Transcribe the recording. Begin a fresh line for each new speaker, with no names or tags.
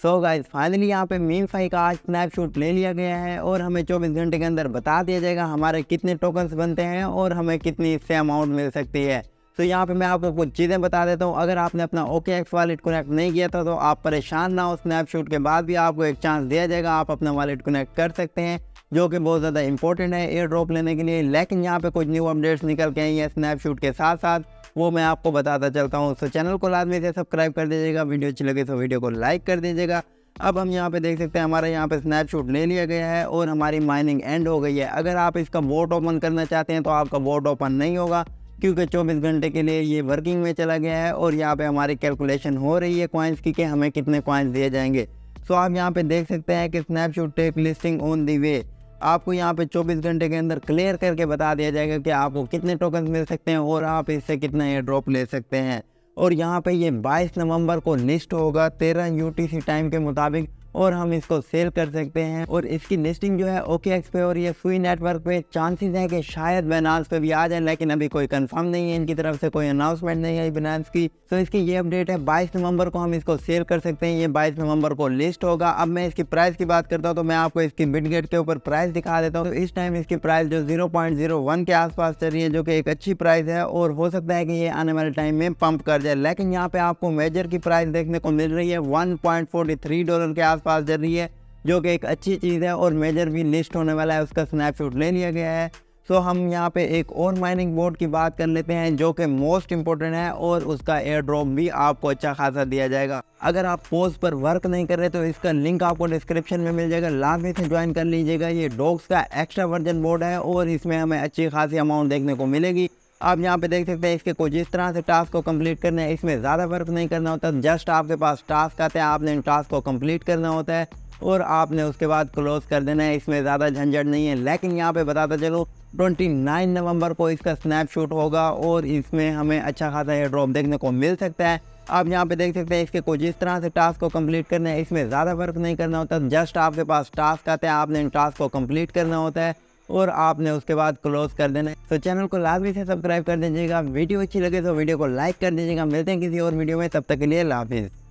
so guys finally यहाँ पे meme phi का आज शूट ले लिया गया है और हमें चौबीस घंटे के अंदर बता दिया जाएगा हमारे कितने टोकन्स बनते हैं और हमें कितनी इससे अमाउंट मिल सकती है तो यहाँ पे मैं आपको कुछ चीज़ें बता देता हूँ अगर आपने अपना ओके एक्स वालेट कनेक्ट नहीं किया था तो आप परेशान ना हो स्नैपशॉट के बाद भी आपको एक चांस दिया जाएगा आप अपना वालेट कनेक्ट कर सकते हैं जो कि बहुत ज़्यादा इंपॉर्टेंट है एयर ड्रॉप लेने के लिए लेकिन यहाँ पे कुछ न्यू अपडेट्स निकल के आई हैं स्नैपशूट के साथ साथ वो मैं आपको बताता चलता हूँ तो चैनल को लादमी से सब्सक्राइब कर दीजिएगा वीडियो अच्छी लगे तो वीडियो को लाइक कर दीजिएगा अब हम यहाँ पे देख सकते हैं हमारे यहाँ पे स्नैपशूट ले लिया गया है और हमारी माइनिंग एंड हो गई है अगर आप इसका वोट ओपन करना चाहते हैं तो आपका वोट ओपन नहीं होगा क्योंकि 24 घंटे के लिए ये वर्किंग में चला गया है और यहाँ पे हमारी कैलकुलेशन हो रही है कॉइन्स की कि हमें कितने कॉइन्स दिए जाएंगे सो तो आप यहाँ पर देख सकते हैं कि snapshot tech listing on the way आपको यहाँ पे 24 घंटे के अंदर क्लियर करके बता दिया जाएगा कि आपको कितने टोकन मिल सकते हैं और आप इससे कितना एयर ड्रॉप ले सकते हैं और यहाँ पे ये 22 नवंबर को लिस्ट होगा 13 यूटीसी टाइम के मुताबिक और हम इसको सेल कर सकते हैं और इसकी लिस्टिंग जो है ओके एक्स पे और ये सुई नेटवर्क पे चांसेस हैं कि शायद बैनास पे भी आ जाए लेकिन अभी कोई कंफर्म नहीं है इनकी तरफ से कोई अनाउंसमेंट नहीं है बैनास की तो इसकी ये अपडेट है बाईस नवंबर को हम इसको सेल कर सकते हैं ये बाईस नवंबर को लिस्ट होगा अब मैं इसकी प्राइस की बात करता हूँ तो मैं आपको इसकी मिड गेट के ऊपर प्राइस दिखा देता हूँ तो इस टाइम इसकी प्राइस जो जीरो के आसपास चल रही है जो कि एक अच्छी प्राइस है और हो सकता है कि ये आने वाले टाइम में पंप कर जाए लेकिन यहाँ पे आपको मेजर की प्राइस देखने को मिल रही है वन डॉलर के आस पास दे रही है जो कि एक अच्छी चीज़ है और मेजर भी लिस्ट होने वाला है उसका स्नैपशॉट ले लिया गया है सो हम यहाँ पे एक और माइनिंग बोर्ड की बात कर लेते हैं जो कि मोस्ट इम्पोर्टेंट है और उसका एयर ड्रॉप भी आपको अच्छा खासा दिया जाएगा अगर आप पोस्ट पर वर्क नहीं कर रहे तो इसका लिंक आपको डिस्क्रिप्शन में मिल जाएगा लाजमी से ज्वाइन कर लीजिएगा ये डॉग्स का एक्स्ट्रा वर्जन बोर्ड है और इसमें हमें अच्छी खासी अमाउंट देखने को मिलेगी आप यहाँ पे देख सकते हैं इसके को जिस तरह से टास्क को कंप्लीट करना है इसमें ज़्यादा वर्क नहीं करना होता जस्ट आपके पास टास्क आते हैं आपने इन टास्क को कंप्लीट करना होता है और आपने उसके बाद क्लोज़ कर देना है इसमें ज़्यादा झंझट नहीं है लेकिन यहाँ पे बताता चलो 29 नवंबर को इसका स्नैपशॉट होगा और इसमें हमें अच्छा खासा एयर ड्रॉप देखने को मिल सकता है आप यहाँ पे देख सकते हैं इसके को जिस तरह से टास्क को कंप्लीट करना है इसमें ज़्यादा वर्क नहीं करना होता जस्ट आपके पास टास्क आते हैं आपने इन टास्क को कम्प्लीट करना होता है और आपने उसके बाद क्लोज कर देना तो चैनल को लाजमी से सब्सक्राइब कर दीजिएगा वीडियो अच्छी लगे तो वीडियो को लाइक कर दीजिएगा मिलते हैं किसी और वीडियो में तब तक के लिए लाफिज़